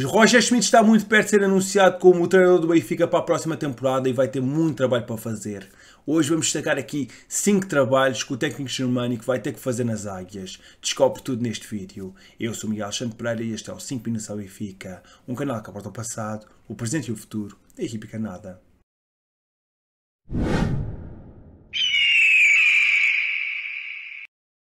Roger Schmidt está muito perto de ser anunciado como o treinador do Benfica para a próxima temporada e vai ter muito trabalho para fazer. Hoje vamos destacar aqui 5 trabalhos que o técnico germânico vai ter que fazer nas águias. Descobre tudo neste vídeo. Eu sou Miguel Alexandre Pereira e este é o 5 Minutos ao Benfica, um canal que aborda o passado, o presente e o futuro da equipe canada.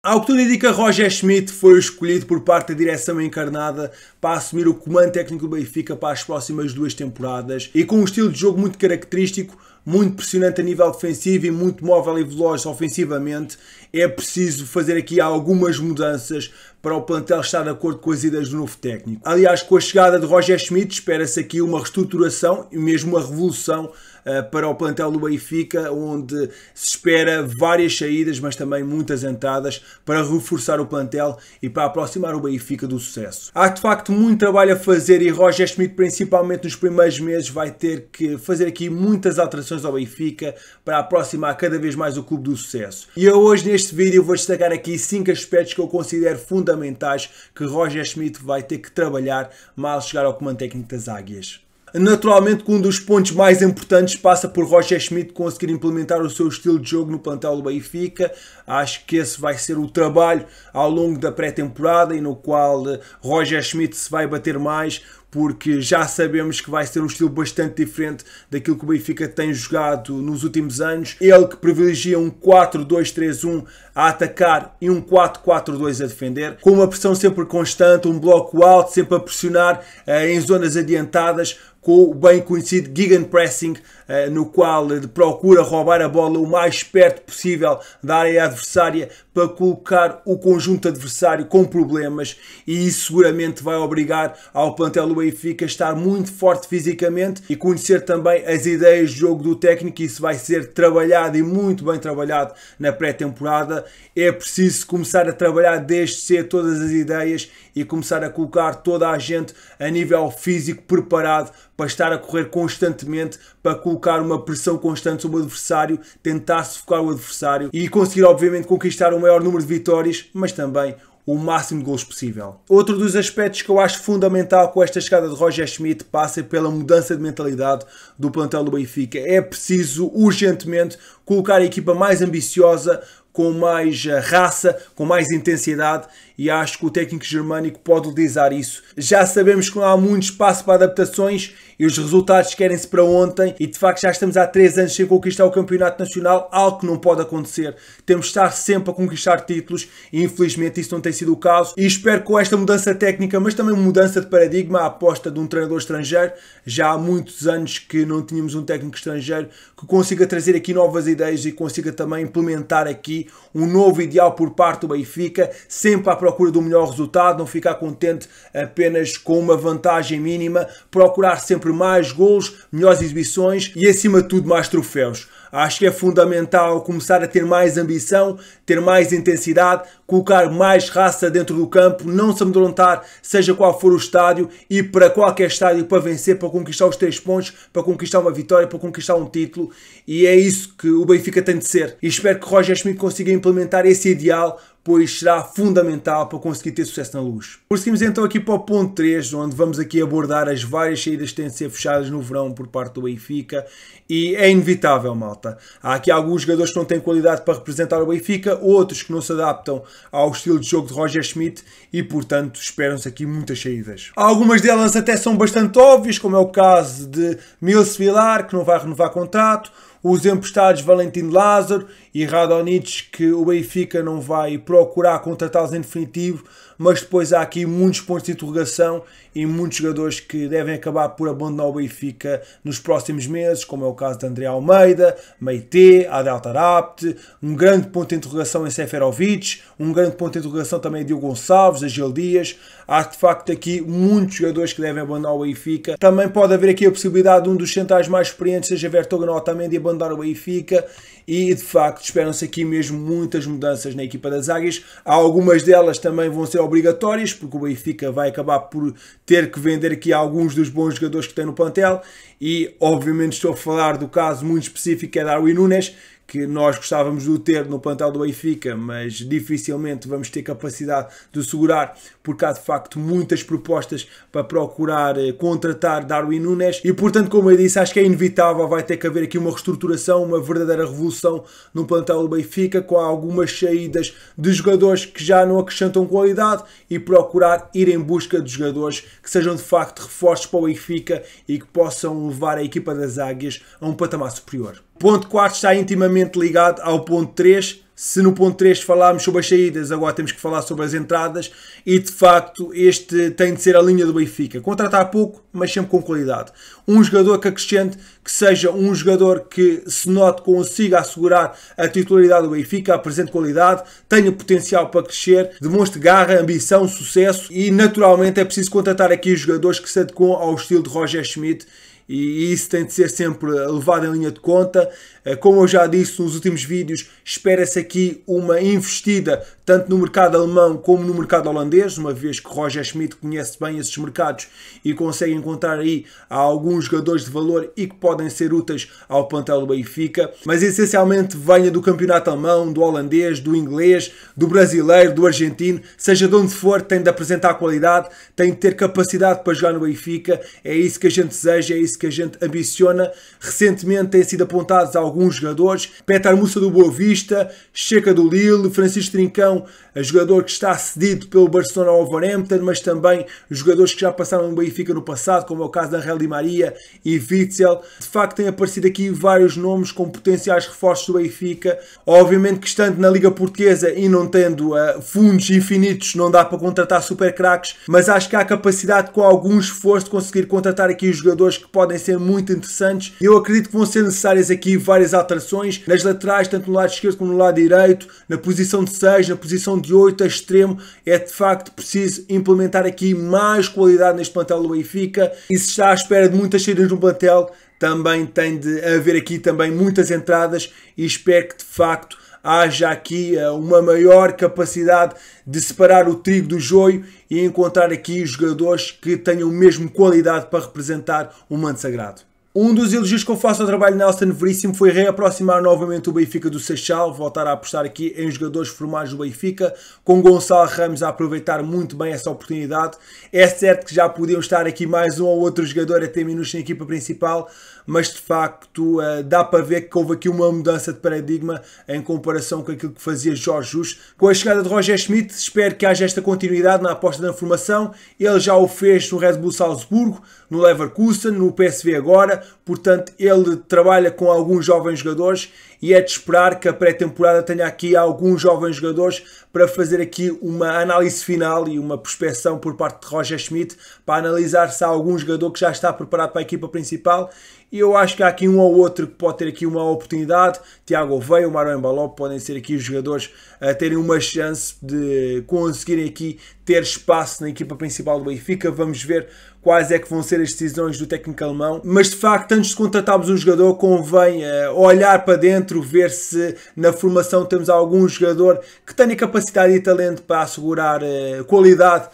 Ao que tudo indica, Roger Schmidt foi escolhido por parte da direção encarnada para assumir o comando técnico do Benfica para as próximas duas temporadas e com um estilo de jogo muito característico, muito pressionante a nível defensivo e muito móvel e veloz ofensivamente, é preciso fazer aqui algumas mudanças para o plantel estar de acordo com as ideias do novo técnico. Aliás, com a chegada de Roger Schmidt, espera-se aqui uma reestruturação e mesmo uma revolução eh, para o plantel do Benfica, onde se espera várias saídas, mas também muitas entradas para reforçar o plantel e para aproximar o Benfica do sucesso. Há de facto muito trabalho a fazer e Roger Schmidt, principalmente nos primeiros meses, vai ter que fazer aqui muitas alterações ao Benfica para aproximar cada vez mais o clube do sucesso. E eu hoje neste vídeo vou destacar aqui cinco aspectos que eu considero fundamentais que Roger Schmidt vai ter que trabalhar mal chegar ao comando técnico das Águias. Naturalmente que um dos pontos mais importantes passa por Roger Schmidt conseguir implementar o seu estilo de jogo no plantel do Benfica. Acho que esse vai ser o trabalho ao longo da pré-temporada e no qual eh, Roger Schmidt se vai bater mais porque já sabemos que vai ser um estilo bastante diferente daquilo que o Benfica tem jogado nos últimos anos. Ele que privilegia um 4-2-3-1 a atacar e um 4-4-2 a defender, com uma pressão sempre constante, um bloco alto, sempre a pressionar eh, em zonas adiantadas com o bem conhecido pressing eh, no qual procura roubar a bola o mais perto possível da área adversária para colocar o conjunto adversário com problemas e isso seguramente vai obrigar ao plantel do Benfica a estar muito forte fisicamente e conhecer também as ideias de jogo do técnico. Isso vai ser trabalhado e muito bem trabalhado na pré-temporada. É preciso começar a trabalhar desde cedo todas as ideias e começar a colocar toda a gente a nível físico preparado para estar a correr constantemente, para colocar uma pressão constante sobre o adversário, tentar sufocar o adversário e conseguir obviamente conquistar uma maior número de vitórias, mas também o máximo de gols possível. Outro dos aspectos que eu acho fundamental com esta chegada de Roger Schmidt passa pela mudança de mentalidade do plantel do Benfica. É preciso urgentemente colocar a equipa mais ambiciosa com mais eh, raça, com mais intensidade e acho que o técnico germânico pode utilizar isso. Já sabemos que não há muito espaço para adaptações e os resultados querem-se para ontem e de facto já estamos há 3 anos sem conquistar o campeonato nacional, algo que não pode acontecer. Temos de estar sempre a conquistar títulos e infelizmente isso não tem sido o caso e espero que com esta mudança técnica, mas também mudança de paradigma, a aposta de um treinador estrangeiro, já há muitos anos que não tínhamos um técnico estrangeiro que consiga trazer aqui novas ideias e consiga também implementar aqui um novo ideal por parte do Benfica, sempre à procura do melhor resultado, não ficar contente apenas com uma vantagem mínima, procurar sempre mais gols, melhores exibições e acima de tudo mais troféus. Acho que é fundamental começar a ter mais ambição, ter mais intensidade, colocar mais raça dentro do campo, não se amedrontar, seja qual for o estádio, e para qualquer estádio para vencer, para conquistar os três pontos, para conquistar uma vitória, para conquistar um título. E é isso que o Benfica tem de ser. E espero que Roger Schmidt consiga implementar esse ideal pois será fundamental para conseguir ter sucesso na luz. Prosseguimos então aqui para o ponto 3, onde vamos aqui abordar as várias saídas que têm de ser fechadas no verão por parte do Benfica e é inevitável, malta. Há aqui alguns jogadores que não têm qualidade para representar o Benfica, outros que não se adaptam ao estilo de jogo de Roger Schmidt e, portanto, esperam-se aqui muitas saídas. Algumas delas até são bastante óbvias, como é o caso de Milce Vilar, que não vai renovar contrato, os emprestados Valentino Lázaro e Radonich, que o Benfica não vai procurar contratá-los em definitivo, mas depois há aqui muitos pontos de interrogação e muitos jogadores que devem acabar por abandonar o Benfica nos próximos meses, como é o caso de André Almeida, Meite, Adel Tarapt, um grande ponto de interrogação em Seferovic, um grande ponto de interrogação também de Diogo Gonçalves, Agil Dias, há de facto aqui muitos jogadores que devem abandonar o Benfica. Também pode haver aqui a possibilidade de um dos centrais mais experientes, seja Vertonghen ou também de abandonar andar o Benfica e de facto esperam-se aqui mesmo muitas mudanças na equipa das Águias. Há algumas delas também vão ser obrigatórias, porque o Benfica vai acabar por ter que vender aqui alguns dos bons jogadores que tem no plantel e obviamente estou a falar do caso muito específico que é Darwin Nunes, que nós gostávamos de ter no plantel do Benfica, mas dificilmente vamos ter capacidade de o segurar, porque há de facto muitas propostas para procurar eh, contratar Darwin Nunes. E portanto, como eu disse, acho que é inevitável, vai ter que haver aqui uma reestruturação, uma verdadeira revolução no plantel do Benfica, com algumas saídas de jogadores que já não acrescentam qualidade e procurar ir em busca de jogadores que sejam de facto reforços para o Benfica e que possam levar a equipa das Águias a um patamar superior. Ponto 4 está intimamente ligado ao ponto 3. Se no ponto 3 falámos sobre as saídas, agora temos que falar sobre as entradas e de facto este tem de ser a linha do Benfica. Contratar pouco, mas sempre com qualidade. Um jogador que acrescente, que seja um jogador que se note, consiga assegurar a titularidade do Benfica, apresente qualidade, tenha potencial para crescer, demonstre garra, ambição, sucesso e naturalmente é preciso contratar aqui jogadores que se adequam ao estilo de Roger Schmidt e isso tem de ser sempre eh, levado em linha de conta. Eh, como eu já disse nos últimos vídeos, espera-se aqui uma investida tanto no mercado alemão como no mercado holandês, uma vez que Roger Schmidt conhece bem esses mercados e consegue encontrar aí alguns jogadores de valor e que podem ser úteis ao plantel do Benfica, mas essencialmente venha do campeonato alemão, do holandês, do inglês, do brasileiro, do argentino, seja de onde for, tem de apresentar qualidade, tem de ter capacidade para jogar no Benfica, é isso que a gente deseja, é isso que a gente ambiciona. Recentemente têm sido apontados alguns jogadores, Petar Mussa do Boa Vista, Checa do Lille, Francisco Trincão, Militão, jogador que está cedido pelo Barcelona ao Wolverhampton, mas também jogadores que já passaram no Benfica no passado, como é o caso da Real Maria e Witzel. De facto, têm aparecido aqui vários nomes com potenciais reforços do Benfica. Obviamente que estando na Liga Portuguesa e não tendo uh, fundos infinitos, não dá para contratar super craques, mas acho que há capacidade com algum esforço de conseguir contratar aqui os jogadores que podem ser muito interessantes. Eu acredito que vão ser necessárias aqui várias alterações nas laterais, tanto no lado esquerdo como no lado direito, na posição de 6, na posição de 8 a extremo, é de facto preciso implementar aqui mais qualidade neste plantel do Benfica e se está à espera de muitas saídas no plantel, também tem de haver aqui também muitas entradas e espero que de facto haja aqui eh, uma maior capacidade de separar o trigo do joio e encontrar aqui jogadores que tenham mesmo qualidade para representar o manto sagrado. Um dos elogios que eu faço ao trabalho de Nelson Veríssimo foi reaproximar novamente o Benfica do Seixal, voltar a apostar aqui em jogadores formados do Benfica, com Gonçalo Ramos a aproveitar muito bem essa oportunidade. É certo que já podiam estar aqui mais um ou outro jogador a ter minutos na equipa principal, mas de facto eh, dá para ver que houve aqui uma mudança de paradigma em comparação com aquilo que fazia Jorge Jus. Com a chegada de Roger Schmidt, espero que haja esta continuidade na aposta da formação. Ele já o fez no Red Bull Salzburgo, no Leverkusen, no PSV agora, portanto ele trabalha com alguns jovens jogadores e é de esperar que a pré-temporada tenha aqui alguns jovens jogadores para fazer aqui uma análise final e uma prospecção por parte de Roger Schmidt para analisar se há algum jogador que já está preparado para a equipa principal e eu acho que há aqui um ou outro que pode ter aqui uma oportunidade. Tiago Veio, Maro Embaló podem ser aqui os jogadores a eh, terem uma chance de conseguirem aqui ter espaço na equipa principal do Benfica. Vamos ver quais é que vão ser as decisões do técnico alemão. Mas de facto, antes de contratarmos um jogador, convém eh, olhar para dentro, ver se na formação temos algum jogador que tenha capacidade e talento para assegurar eh, qualidade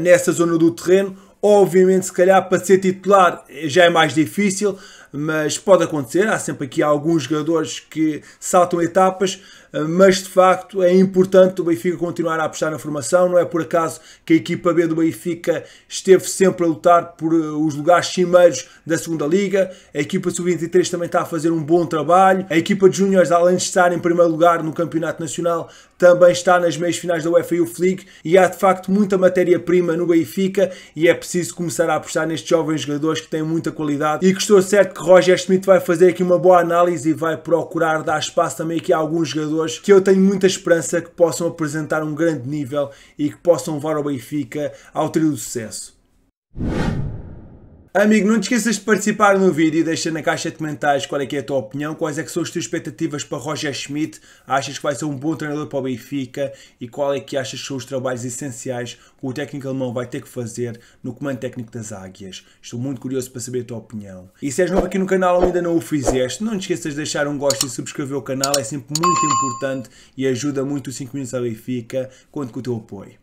nessa zona do terreno Obviamente, se calhar para ser titular já é mais difícil, mas pode acontecer. Há sempre aqui alguns jogadores que saltam etapas, mas de facto é importante o Benfica continuar a apostar na formação. Não é por acaso que a equipa B do Benfica esteve sempre a lutar por eh, os lugares cimeiros da segunda Liga. A equipa sub-23 também está a fazer um bom trabalho. A equipa de Júniores, além de estar em primeiro lugar no Campeonato Nacional, também está nas meias finais da UEFA Youth League e há de facto muita matéria-prima no Benfica e é preciso começar a apostar nestes jovens jogadores que têm muita qualidade e que estou certo que Roger Schmidt vai fazer aqui uma boa análise e vai procurar dar espaço também aqui a alguns jogadores que eu tenho muita esperança que possam apresentar um grande nível e que possam levar ao Benfica ao trio do sucesso. Amigo, não te esqueças de participar no vídeo e deixa na caixa de comentários qual é que é a tua opinião, quais é que são as tuas expectativas para Roger Schmidt, achas que vai ser um bom treinador para o Benfica e qual é que achas que são os trabalhos essenciais que o técnico alemão vai ter que fazer no comando técnico das Águias. Estou muito curioso para saber a tua opinião. E se és novo aqui no canal ou ainda não o fizeste, não te esqueças de deixar um gosto e subscrever o canal, é sempre muito importante e ajuda muito os 5 Minutos ao Benfica. Conto com o teu apoio.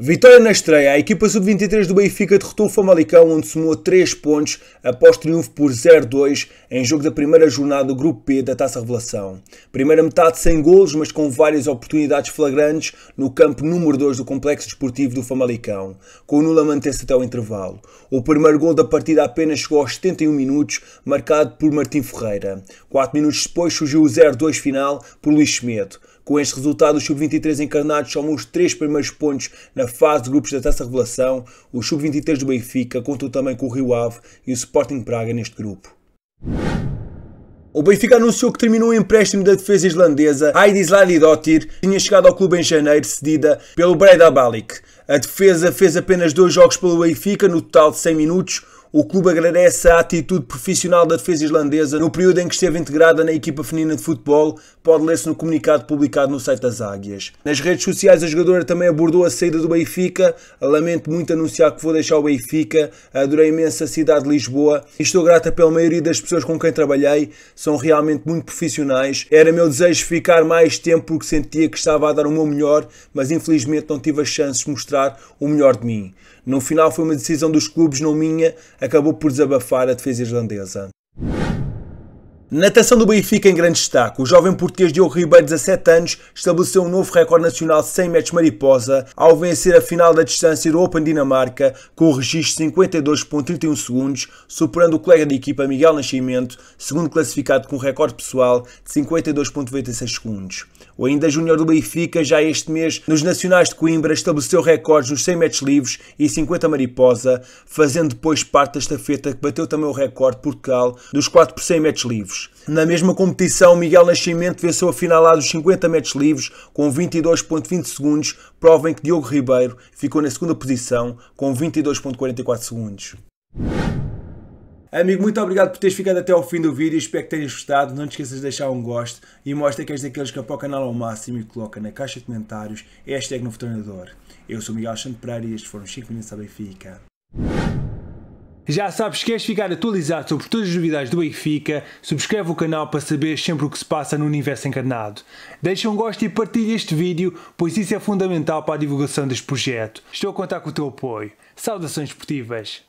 Vitória na estreia, a equipa sub-23 do Benfica derrotou o Famalicão, onde somou 3 pontos após triunfo por 0-2 em jogo da primeira jornada do Grupo P da Taça Revelação. Primeira metade sem golos, mas com várias oportunidades flagrantes no campo número 2 do Complexo Desportivo do Famalicão, com o Nula manter-se até o intervalo. O primeiro gol da partida apenas chegou aos 71 minutos, marcado por Martim Ferreira. 4 minutos depois surgiu o 0-2 final por Luís Schmedo. Com este resultado, os sub-23 encarnados somam os três primeiros pontos na fase de grupos da Taça Revelação, o sub-23 do Benfica contou também com o Rio Ave e o Sporting Praga neste grupo. O Benfica anunciou que terminou o empréstimo da defesa islandesa Heidi Sladidottir, que tinha chegado ao clube em janeiro, cedida pelo Breda Balik. A defesa fez apenas dois jogos pelo Benfica, no total de 100 minutos, o clube agradece a atitude profissional da defesa islandesa no período em que esteve integrada na equipa feminina de futebol, pode ler-se no comunicado publicado no site das Águias. Nas redes sociais, a jogadora também abordou a saída do Benfica. Lamento muito anunciar que vou deixar o Benfica, adorei imenso a cidade de Lisboa e estou grata pela maioria das pessoas com quem trabalhei, são realmente muito profissionais. Era meu desejo ficar mais tempo porque sentia que estava a dar o meu melhor, mas infelizmente não tive as chances de mostrar o melhor de mim. No final foi uma decisão dos clubes, não minha, acabou por desabafar a defesa irlandesa. Natação do Benfica em grande destaque. O jovem português Diogo Ribeiro, 17 anos, estabeleceu um novo recorde nacional de 100 metros mariposa ao vencer a final da distância do Open Dinamarca com o registro de 52.31 segundos, superando o colega de equipa Miguel Nascimento, segundo classificado com um recorde pessoal de 52.96 segundos. O ainda júnior do Benfica, já este mês, nos Nacionais de Coimbra, estabeleceu recordes nos 100 metros livres e 50 mariposa, fazendo depois parte da estafeta que bateu também o recorde de Portugal dos 4 por 100 metros livres. Na mesma competição, Miguel Nascimento venceu a final lá dos 50 metros livres com 22.20 segundos, prova em que Diogo Ribeiro ficou na segunda posição com 22.44 segundos. Amigo, muito obrigado por teres ficado até ao fim do vídeo, espero que tenhas gostado, não te esqueças de deixar um gosto e mostra que és daqueles que apoia o canal ao máximo e coloca na caixa de comentários hashtag novo treinador. Eu sou Miguel Alexandre Pereira e estes foram 5 minutos à Benfica. Já sabes, queres ficar atualizado sobre todas as novidades do Benfica? Subscreve o canal para saber sempre o que se passa no universo encarnado. Deixa um gosto e partilha este vídeo, pois isso é fundamental para a divulgação deste projeto. Estou a contar com o teu apoio. Saudações esportivas!